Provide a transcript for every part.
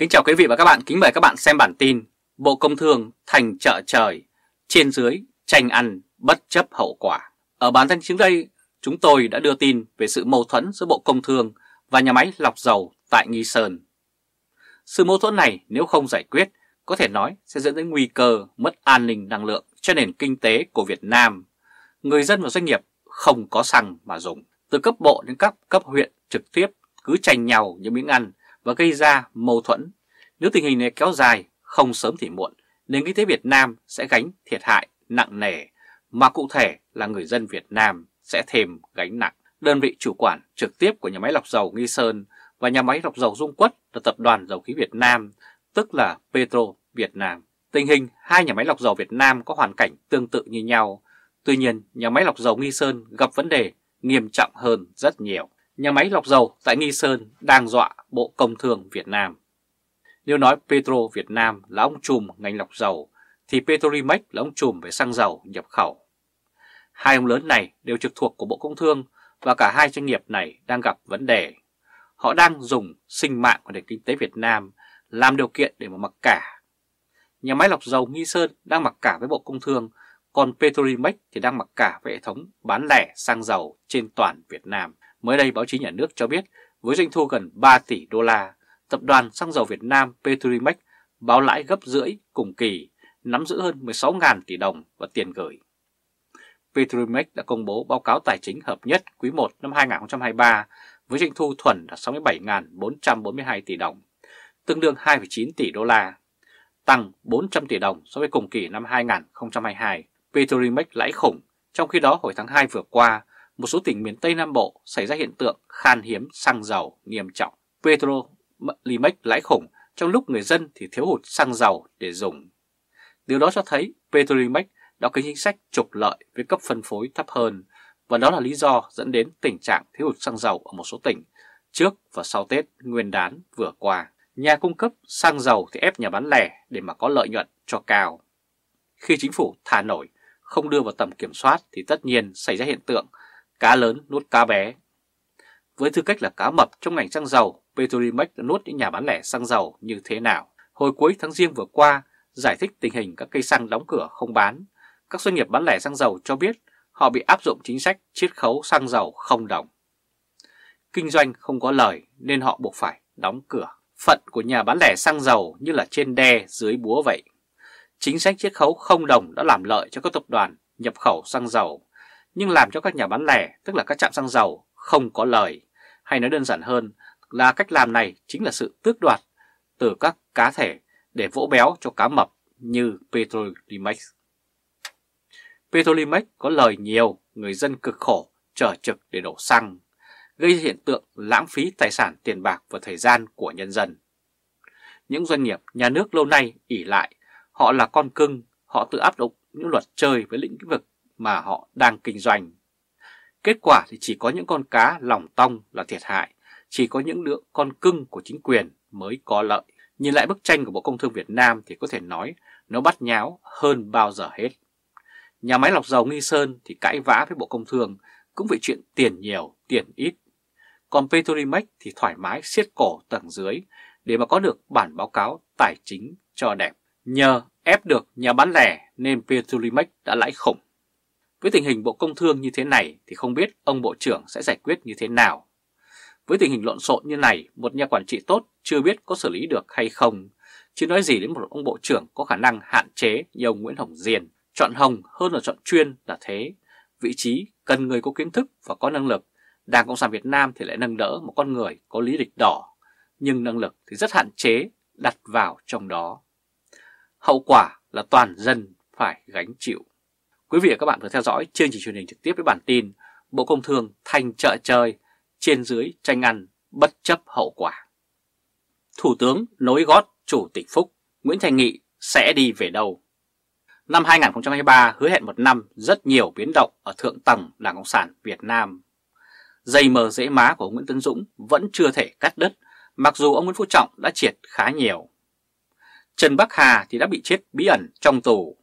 Kính chào quý vị và các bạn, kính mời các bạn xem bản tin Bộ Công Thương thành chợ trời, trên dưới tranh ăn bất chấp hậu quả. Ở bản tin trước đây, chúng tôi đã đưa tin về sự mâu thuẫn giữa Bộ Công Thương và nhà máy lọc dầu tại Nghi Sơn. Sự mâu thuẫn này nếu không giải quyết có thể nói sẽ dẫn đến nguy cơ mất an ninh năng lượng cho nền kinh tế của Việt Nam. Người dân và doanh nghiệp không có xăng mà dùng. Từ cấp bộ đến các cấp huyện trực tiếp cứ tranh nhau những miếng ăn và gây ra mâu thuẫn. Nếu tình hình này kéo dài, không sớm thì muộn, nền kinh tế Việt Nam sẽ gánh thiệt hại nặng nề, mà cụ thể là người dân Việt Nam sẽ thêm gánh nặng. Đơn vị chủ quản trực tiếp của nhà máy lọc dầu Nghi Sơn và nhà máy lọc dầu Dung Quất là Tập đoàn Dầu khí Việt Nam, tức là Petro Việt Nam. Tình hình hai nhà máy lọc dầu Việt Nam có hoàn cảnh tương tự như nhau, tuy nhiên nhà máy lọc dầu Nghi Sơn gặp vấn đề nghiêm trọng hơn rất nhiều nhà máy lọc dầu tại Nghi Sơn đang dọa Bộ Công Thương Việt Nam. Nếu nói Petro Việt Nam là ông trùm ngành lọc dầu, thì Petrolimex là ông trùm về xăng dầu nhập khẩu. Hai ông lớn này đều trực thuộc của Bộ Công Thương và cả hai doanh nghiệp này đang gặp vấn đề. Họ đang dùng sinh mạng của nền kinh tế Việt Nam làm điều kiện để mà mặc cả. Nhà máy lọc dầu Nghi Sơn đang mặc cả với Bộ Công Thương, còn Petrolimex thì đang mặc cả với hệ thống bán lẻ xăng dầu trên toàn Việt Nam. Mới đây, báo chí nhà nước cho biết với doanh thu gần 3 tỷ đô la, tập đoàn xăng dầu Việt Nam Petrolimex báo lãi gấp rưỡi cùng kỳ, nắm giữ hơn 16.000 tỷ đồng và tiền gửi. Petrolimex đã công bố báo cáo tài chính hợp nhất quý 1 năm 2023 với doanh thu thuần là 67.442 tỷ đồng, tương đương 2,9 tỷ đô la, tăng 400 tỷ đồng so với cùng kỳ năm 2022. Petrolimex lãi khủng, trong khi đó hồi tháng 2 vừa qua, một số tỉnh miền Tây Nam Bộ xảy ra hiện tượng khan hiếm xăng dầu nghiêm trọng. Petro Limex lãi khủng trong lúc người dân thì thiếu hụt xăng dầu để dùng. Điều đó cho thấy Petrolimex đã có chính sách trục lợi với cấp phân phối thấp hơn và đó là lý do dẫn đến tình trạng thiếu hụt xăng dầu ở một số tỉnh trước và sau Tết Nguyên đán vừa qua. Nhà cung cấp xăng dầu thì ép nhà bán lẻ để mà có lợi nhuận cho cao. Khi chính phủ thả nổi, không đưa vào tầm kiểm soát thì tất nhiên xảy ra hiện tượng cá lớn nuốt cá bé. Với tư cách là cá mập trong ngành xăng dầu, Petrolimex đã nuốt những nhà bán lẻ xăng dầu như thế nào? Hồi cuối tháng riêng vừa qua, giải thích tình hình các cây xăng đóng cửa không bán, các doanh nghiệp bán lẻ xăng dầu cho biết họ bị áp dụng chính sách chiết khấu xăng dầu không đồng. Kinh doanh không có lời nên họ buộc phải đóng cửa. Phận của nhà bán lẻ xăng dầu như là trên đe dưới búa vậy. Chính sách chiết khấu không đồng đã làm lợi cho các tập đoàn nhập khẩu xăng dầu nhưng làm cho các nhà bán lẻ, tức là các trạm xăng dầu, không có lời. Hay nói đơn giản hơn là cách làm này chính là sự tước đoạt từ các cá thể để vỗ béo cho cá mập như Petrolimex. Petrolimex có lời nhiều, người dân cực khổ, chờ trực để đổ xăng, gây hiện tượng lãng phí tài sản tiền bạc và thời gian của nhân dân. Những doanh nghiệp nhà nước lâu nay ỉ lại, họ là con cưng, họ tự áp dụng những luật chơi với lĩnh vực mà họ đang kinh doanh. Kết quả thì chỉ có những con cá lòng tong là thiệt hại, chỉ có những đứa con cưng của chính quyền mới có lợi. Nhìn lại bức tranh của Bộ Công Thương Việt Nam thì có thể nói nó bắt nháo hơn bao giờ hết. Nhà máy lọc dầu Nghi Sơn thì cãi vã với Bộ Công Thương cũng vì chuyện tiền nhiều, tiền ít. Còn Petrolimex thì thoải mái siết cổ tầng dưới để mà có được bản báo cáo tài chính cho đẹp. Nhờ ép được nhà bán lẻ nên Petrolimex đã lãi khủng. Với tình hình Bộ Công Thương như thế này thì không biết ông Bộ trưởng sẽ giải quyết như thế nào. Với tình hình lộn xộn như này, một nhà quản trị tốt chưa biết có xử lý được hay không, chứ nói gì đến một ông Bộ trưởng có khả năng hạn chế như ông Nguyễn Hồng Diền, chọn hồng hơn là chọn chuyên là thế. Vị trí cần người có kiến thức và có năng lực, Đảng Cộng sản Việt Nam thì lại nâng đỡ một con người có lý lịch đỏ, nhưng năng lực thì rất hạn chế đặt vào trong đó. Hậu quả là toàn dân phải gánh chịu. Quý vị và các bạn vừa theo dõi chương trình truyền hình trực tiếp với bản tin Bộ Công Thương thành chợ chơi trên dưới tranh ăn bất chấp hậu quả. Thủ tướng nối gót Chủ tịch Phúc Nguyễn Thành Nghị sẽ đi về đâu? Năm 2023 hứa hẹn một năm rất nhiều biến động ở thượng tầng Đảng Cộng sản Việt Nam. Dây mờ dễ má của Nguyễn Tấn Dũng vẫn chưa thể cắt đứt, mặc dù ông Nguyễn Phú Trọng đã triệt khá nhiều. Trần Bắc Hà thì đã bị chết bí ẩn trong tù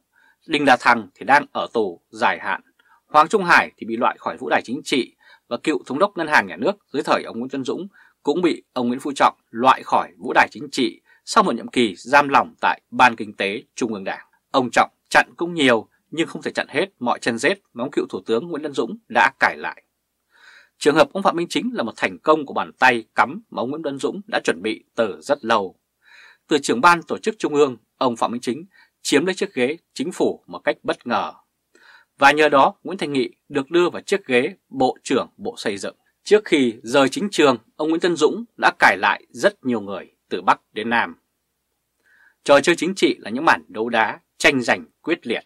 Đinh La Thăng thì đang ở tù dài hạn, Hoàng Trung Hải thì bị loại khỏi vũ đài chính trị và cựu thống đốc ngân hàng nhà nước dưới thời ông Nguyễn Xuân Dũng cũng bị ông Nguyễn Phú Trọng loại khỏi vũ đài chính trị sau một nhiệm kỳ giam lỏng tại Ban Kinh tế Trung ương Đảng. Ông Trọng chặn cũng nhiều nhưng không thể chặn hết mọi chân rết mà ông cựu Thủ tướng Nguyễn Văn Dũng đã cải lại. Trường hợp ông Phạm Minh Chính là một thành công của bàn tay cắm mà ông Nguyễn Văn Dũng đã chuẩn bị từ rất lâu. Từ trưởng ban tổ chức Trung ương, ông Phạm Minh Chính chiếm lấy chiếc ghế chính phủ một cách bất ngờ. Và nhờ đó Nguyễn Thành Nghị được đưa vào chiếc ghế Bộ trưởng Bộ Xây dựng. Trước khi rời chính trường, ông Nguyễn Tân Dũng đã cải lại rất nhiều người từ Bắc đến Nam. Trò chơi chính trị là những mản đấu đá tranh giành quyết liệt.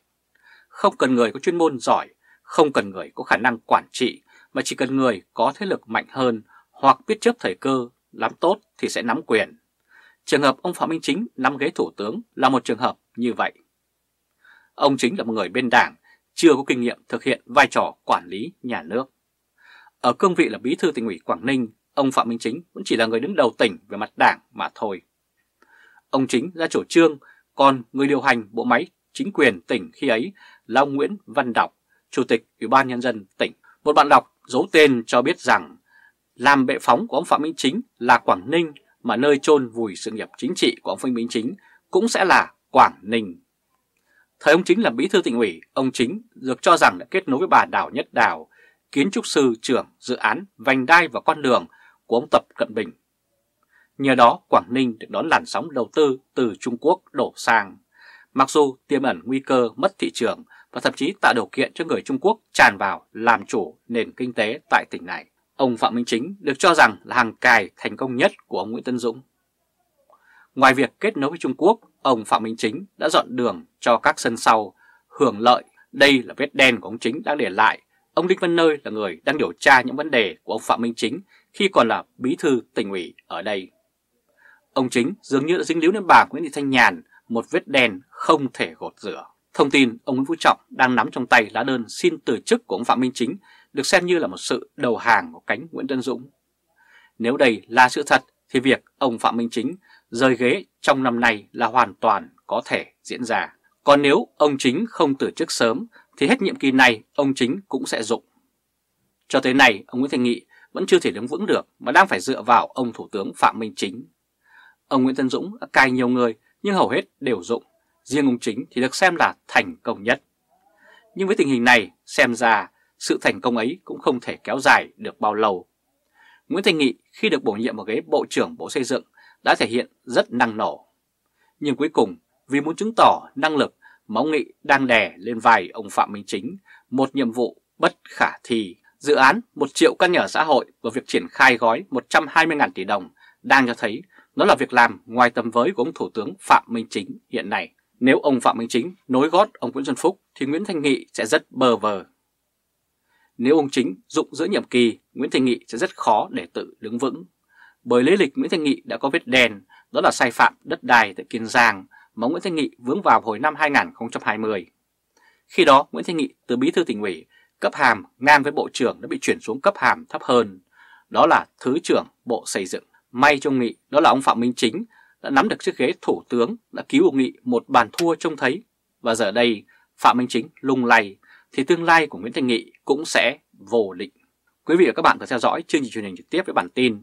Không cần người có chuyên môn giỏi, không cần người có khả năng quản trị, mà chỉ cần người có thế lực mạnh hơn hoặc biết chấp thời cơ, lắm tốt thì sẽ nắm quyền. Trường hợp ông Phạm Minh Chính nắm ghế thủ tướng là một trường hợp như vậy. Ông chính là một người bên đảng, chưa có kinh nghiệm thực hiện vai trò quản lý nhà nước. Ở cương vị là bí thư tỉnh ủy Quảng Ninh, ông Phạm Minh Chính vẫn chỉ là người đứng đầu tỉnh về mặt đảng mà thôi. Ông Chính ra chủ trương, còn người điều hành bộ máy chính quyền tỉnh khi ấy là ông Nguyễn Văn Đọc, Chủ tịch Ủy ban Nhân dân tỉnh. Một bạn đọc giấu tên cho biết rằng làm bệ phóng của ông Phạm Minh Chính là Quảng Ninh mà nơi chôn vùi sự nghiệp chính trị của ông Phạm Minh Chính cũng sẽ là Quảng Ninh. Thời ông Chính là bí thư tỉnh ủy, ông Chính được cho rằng đã kết nối với bà Đào Nhất Đào, kiến trúc sư trưởng dự án Vành đai và con đường của ông Tập Cận Bình. Nhờ đó Quảng Ninh được đón làn sóng đầu tư từ Trung Quốc đổ sang, mặc dù tiềm ẩn nguy cơ mất thị trường và thậm chí tạo điều kiện cho người Trung Quốc tràn vào làm chủ nền kinh tế tại tỉnh này. Ông Phạm Minh Chính được cho rằng là hàng cài thành công nhất của ông Nguyễn Tân Dũng. Ngoài việc kết nối với Trung Quốc, ông Phạm Minh Chính đã dọn đường cho các sân sau hưởng lợi. Đây là vết đen của ông Chính đang để lại. Ông Đinh Văn Nơi là người đang điều tra những vấn đề của ông Phạm Minh Chính khi còn là bí thư tỉnh ủy ở đây. Ông Chính dường như đã dính líu đến bà Nguyễn Thị Thanh Nhàn một vết đen không thể gột rửa. Thông tin ông Nguyễn Phú Trọng đang nắm trong tay lá đơn xin từ chức của ông Phạm Minh Chính được xem như là một sự đầu hàng của cánh Nguyễn Tân Dũng. Nếu đây là sự thật thì việc ông Phạm Minh Chính rời ghế trong năm nay là hoàn toàn có thể diễn ra. Còn nếu ông Chính không từ chức sớm thì hết nhiệm kỳ này ông Chính cũng sẽ dụng. Cho tới nay, ông Nguyễn Thành Nghị vẫn chưa thể đứng vững được mà đang phải dựa vào ông Thủ tướng Phạm Minh Chính. Ông Nguyễn Tân Dũng đã cài nhiều người nhưng hầu hết đều dụng, riêng ông Chính thì được xem là thành công nhất. Nhưng với tình hình này, xem ra sự thành công ấy cũng không thể kéo dài được bao lâu. Nguyễn Thành Nghị khi được bổ nhiệm vào ghế Bộ trưởng Bộ Xây dựng đã thể hiện rất năng nổ. Nhưng cuối cùng, vì muốn chứng tỏ năng lực mà ông Nghị đang đè lên vai ông Phạm Minh Chính một nhiệm vụ bất khả thi. Dự án 1 triệu căn nhà xã hội và việc triển khai gói 120.000 tỷ đồng đang cho thấy nó là việc làm ngoài tầm với của ông Thủ tướng Phạm Minh Chính hiện nay. Nếu ông Phạm Minh Chính nối gót ông Nguyễn Xuân Phúc thì Nguyễn Thanh Nghị sẽ rất bờ vờ. Nếu ông Chính dụng giữa nhiệm kỳ, Nguyễn Thanh Nghị sẽ rất khó để tự đứng vững bởi lý lịch Nguyễn Thanh Nghị đã có vết đèn, đó là sai phạm đất đai tại Kiên Giang mà Nguyễn Thanh Nghị vướng vào hồi năm 2020. Khi đó, Nguyễn Thanh Nghị từ bí thư tỉnh ủy, cấp hàm ngang với bộ trưởng đã bị chuyển xuống cấp hàm thấp hơn, đó là Thứ trưởng Bộ Xây dựng. May cho Nghị, đó là ông Phạm Minh Chính đã nắm được chiếc ghế thủ tướng, đã cứu ông Nghị một bàn thua trông thấy. Và giờ đây, Phạm Minh Chính lung lay, thì tương lai của Nguyễn Thanh Nghị cũng sẽ vô định. Quý vị và các bạn có theo dõi chương trình truyền hình trực tiếp với bản tin